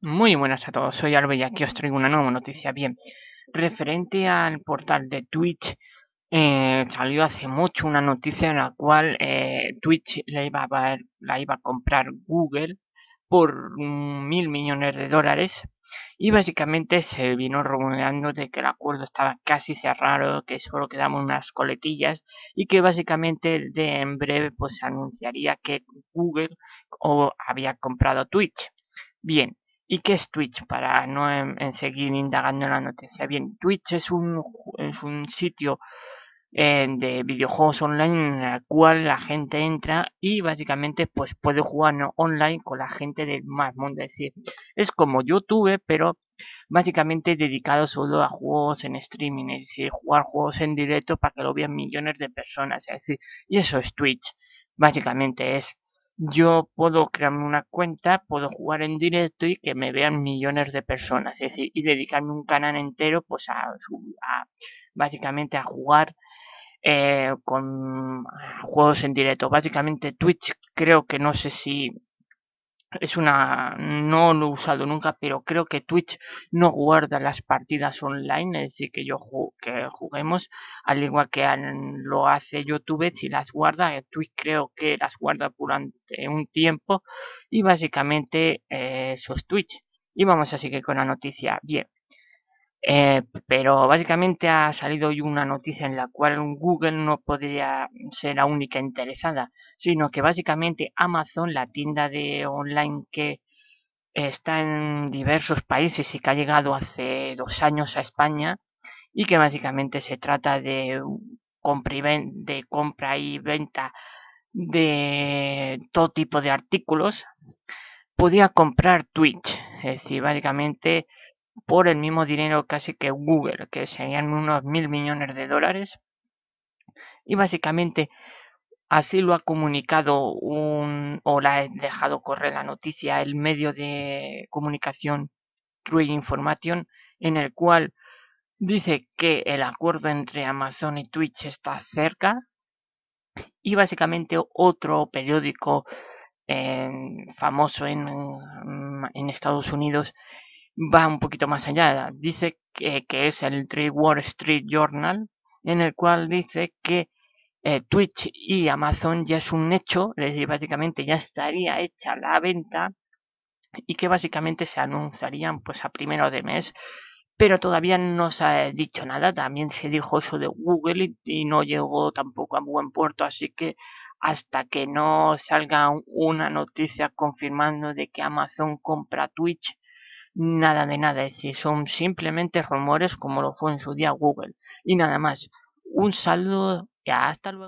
Muy buenas a todos, soy Albe y aquí os traigo una nueva noticia. Bien, referente al portal de Twitch, eh, salió hace mucho una noticia en la cual eh, Twitch la iba, a, la iba a comprar Google por mil millones de dólares y básicamente se vino rumoreando de que el acuerdo estaba casi cerrado, que solo quedaban unas coletillas y que básicamente de en breve pues se anunciaría que Google o había comprado Twitch. Bien, ¿Y qué es Twitch? Para no seguir indagando en la noticia. Bien, Twitch es un, es un sitio eh, de videojuegos online en el cual la gente entra y básicamente pues puede jugar ¿no? online con la gente del más mundo. Es decir, es como YouTube, pero básicamente dedicado solo a juegos en streaming, es decir, jugar juegos en directo para que lo vean millones de personas. Es decir, y eso es Twitch. Básicamente es yo puedo crearme una cuenta, puedo jugar en directo y que me vean millones de personas, es decir, y dedicarme un canal entero pues a, básicamente a jugar eh, con juegos en directo. Básicamente Twitch creo que no sé si es una no lo he usado nunca pero creo que Twitch no guarda las partidas online es decir que yo que juguemos al igual que lo hace YouTube si las guarda eh, Twitch creo que las guarda durante un tiempo y básicamente eh, eso es Twitch y vamos a seguir con la noticia bien eh, pero básicamente ha salido hoy una noticia en la cual Google no podría ser la única interesada, sino que básicamente Amazon, la tienda de online que está en diversos países y que ha llegado hace dos años a España, y que básicamente se trata de de compra y venta de todo tipo de artículos, podía comprar Twitch, es decir, básicamente por el mismo dinero casi que Google, que serían unos mil millones de dólares. Y básicamente así lo ha comunicado un, o la ha dejado correr la noticia el medio de comunicación True Information, en el cual dice que el acuerdo entre Amazon y Twitch está cerca. Y básicamente otro periódico eh, famoso en, en Estados Unidos va un poquito más allá. Dice que, es el Wall Street Journal, en el cual dice que eh, Twitch y Amazon ya es un hecho, es decir, básicamente ya estaría hecha la venta y que básicamente se anunciarían pues a primero de mes, pero todavía no se ha dicho nada, también se dijo eso de Google y no llegó tampoco a buen puerto, así que hasta que no salga una noticia confirmando de que Amazon compra Twitch, nada de nada, es decir, son simplemente rumores como lo fue en su día Google. Y nada más, un saludo y hasta luego.